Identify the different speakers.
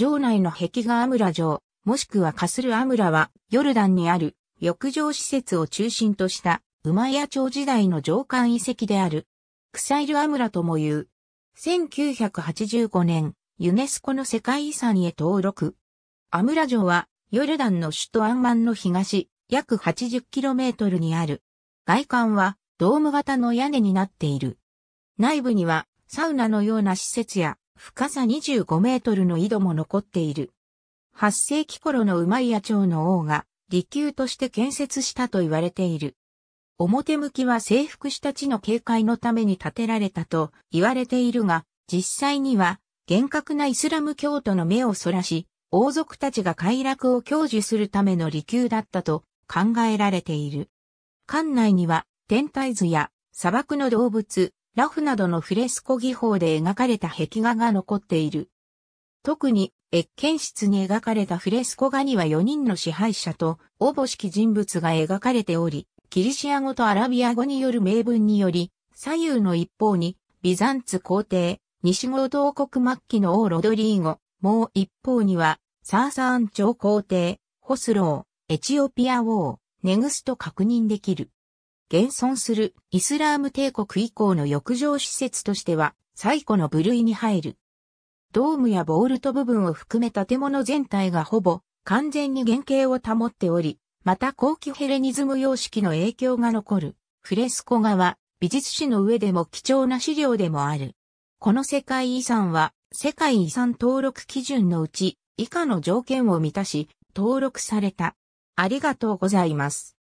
Speaker 1: 城内の壁画アムラ城、もしくはカスルアムラは、ヨルダンにある、浴場施設を中心とした、ウマイヤ朝時代の城管遺跡である、クサイルアムラとも言う。1985年、ユネスコの世界遺産へ登録。アムラ城は、ヨルダンの首都アンマンの東、約 80km にある。外観は、ドーム型の屋根になっている。内部には、サウナのような施設や、深さ25メートルの井戸も残っている。8世紀頃の馬屋町の王が、利休として建設したと言われている。表向きは征服した地の警戒のために建てられたと言われているが、実際には厳格なイスラム教徒の目をそらし、王族たちが快楽を享受するための利休だったと考えられている。館内には天体図や砂漠の動物、ラフなどのフレスコ技法で描かれた壁画が残っている。特に、越見室に描かれたフレスコ画には4人の支配者と、おぼしき人物が描かれており、キリシア語とアラビア語による名文により、左右の一方に、ビザンツ皇帝、西郷同国末期の王ロドリーゴ、もう一方には、サーサーン朝皇帝、ホスロー、エチオピア王、ネグスと確認できる。現存するイスラーム帝国以降の浴場施設としては最古の部類に入る。ドームやボールト部分を含め建物全体がほぼ完全に原型を保っており、また後期ヘレニズム様式の影響が残るフレスコ画は美術史の上でも貴重な資料でもある。この世界遺産は世界遺産登録基準のうち以下の条件を満たし登録された。ありがとうござい
Speaker 2: ます。